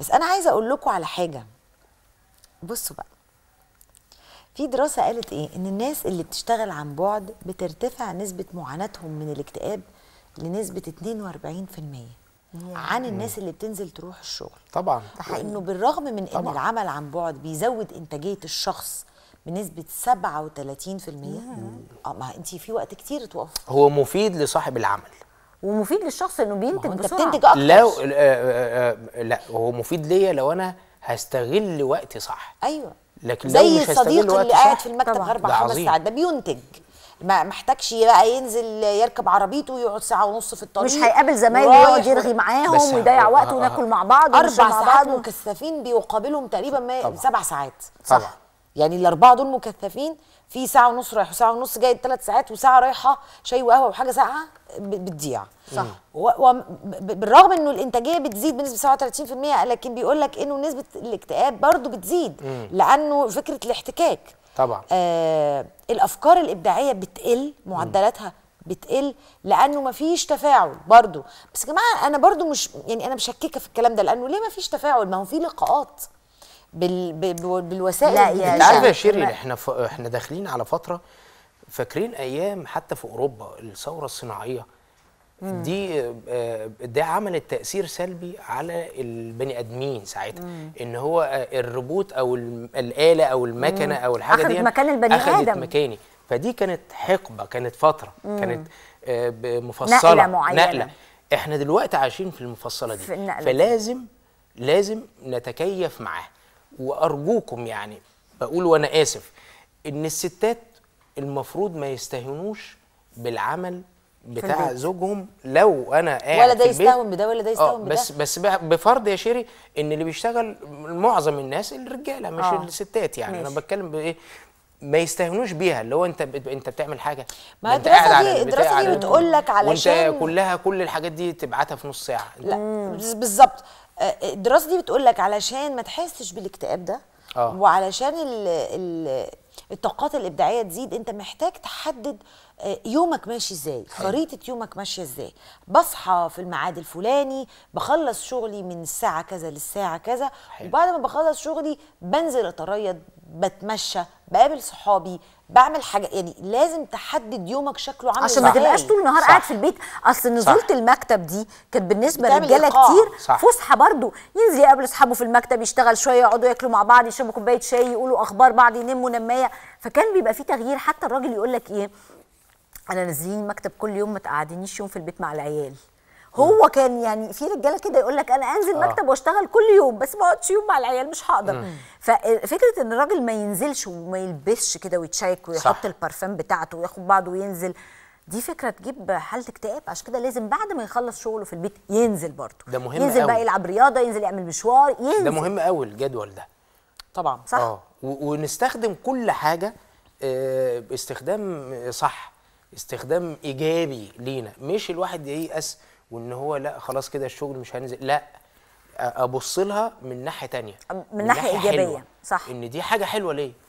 بس انا عايزه اقول لكم على حاجه بصوا بقى في دراسه قالت ايه ان الناس اللي بتشتغل عن بعد بترتفع نسبه معاناتهم من الاكتئاب لنسبه 42% عن الناس اللي بتنزل تروح الشغل طبعا لانه بالرغم من طبعًا. ان العمل عن بعد بيزود انتاجيه الشخص بنسبه 37% اه ما انت في وقت كتير توقف هو مفيد لصاحب العمل ومفيد للشخص انه بينتج بسرعه انت بتنتج اكتر لو آه، آه، آه، لا هو مفيد ليا لو انا هستغل وقتي صح ايوه لكن زي الصديق اللي قاعد في المكتب اربع خمس ساعات ده بينتج ما محتاجش بقى ينزل يركب عربيته ويقعد ساعه ونص في الطريق مش هيقابل زمايله ويقعد يرغي معاهم ويضيع وقته وناكل مع بعض اربع ساعات مكثفين بيقابلهم تقريبا سبع ساعات صح طبعا. يعني الاربعه دول مكثفين في ساعه ونص رايح وساعه ونص جاي ثلاث ساعات وساعه رايحه شاي وقهوه وحاجه ساعه بتضيع صح وبالرغم انه الانتاجيه بتزيد بنسبه 37% لكن بيقول لك انه نسبه الاكتئاب برضه بتزيد مم. لانه فكره الاحتكاك طبعا آه الافكار الابداعيه بتقل معدلاتها بتقل لانه مفيش تفاعل برضه بس يا جماعه انا برضه مش يعني انا مشككه في الكلام ده لانه ليه مفيش تفاعل ما هو في لقاءات بال... بالوسائل لا يا انت عارفه يا شيرين احنا ف... احنا داخلين على فتره فاكرين ايام حتى في اوروبا الثوره الصناعيه مم. دي آه، ده عملت تاثير سلبي على البني ادمين ساعتها ان هو آه، الروبوت او الاله او المكنه مم. او الحاجه دي مكان البني اخذت ادم مكاني فدي كانت حقبه كانت فتره مم. كانت آه، مفصله نقله معينه نقله احنا دلوقتي عايشين في المفصله دي في فلازم لازم نتكيف معاها وارجوكم يعني بقول وانا اسف ان الستات المفروض ما يستهينوش بالعمل بتاع زوجهم لو انا قاعد ولا ده يستهون بده ولا ده آه، يستهون بده بس بس بفرض يا شيري ان اللي بيشتغل معظم الناس الرجاله مش أوه. الستات يعني ماشي. انا بتكلم بايه ما يستهنوش بيها اللي هو انت انت بتعمل حاجه ما الدراسه دي الدراسه دي بتقول لك علشان وانت كلها كل الحاجات دي تبعتها في نص ساعه لا بالظبط الدراسه دي بتقول لك علشان ما تحسش بالاكتئاب ده أوه. وعلشان الـ الـ الطاقات الابداعيه تزيد انت محتاج تحدد آه، يومك ماشي ازاي خريطه يومك ماشيه ازاي بصحى في الميعاد الفلاني بخلص شغلي من الساعه كذا للساعه كذا حلو. وبعد ما بخلص شغلي بنزل اتريض بتمشى بقابل صحابي بعمل حاجه يعني لازم تحدد يومك شكله عامل عشان ما تبقاش طول النهار قاعد في البيت اصل نزوله المكتب دي كانت بالنسبه للرجاله كتير فسحه برضو ينزل يقابل اصحابه في المكتب يشتغل شويه يقعدوا ياكلوا مع بعض يشربوا كوبايه شاي يقولوا اخبار بعض ينموا نمايه فكان بيبقى في تغيير حتى الراجل يقول لك ايه انا نازلين المكتب كل يوم ما تقعدينيش يوم في البيت مع العيال هو كان يعني في رجاله كده يقول لك انا انزل آه. مكتب واشتغل كل يوم بس ما اقعدش يوم مع العيال مش هقدر مم. ففكره ان الراجل ما ينزلش وما يلبسش كده ويتشيك ويحط البارفان بتاعته وياخد بعضه وينزل دي فكره تجيب حاله اكتئاب عشان كده لازم بعد ما يخلص شغله في البيت ينزل برضه ده مهم ينزل أول. بقى يلعب رياضه ينزل يعمل مشوار ينزل ده مهم قوي الجدول ده طبعا آه. صح اه ونستخدم كل حاجه آه، باستخدام صح استخدام ايجابي لينا مش الواحد ييأس وان هو لا خلاص كده الشغل مش هنزل لا ابص لها من ناحيه تانية من, من ناحيه, ناحية ايجابيه حلوة. صح ان دي حاجه حلوه ليه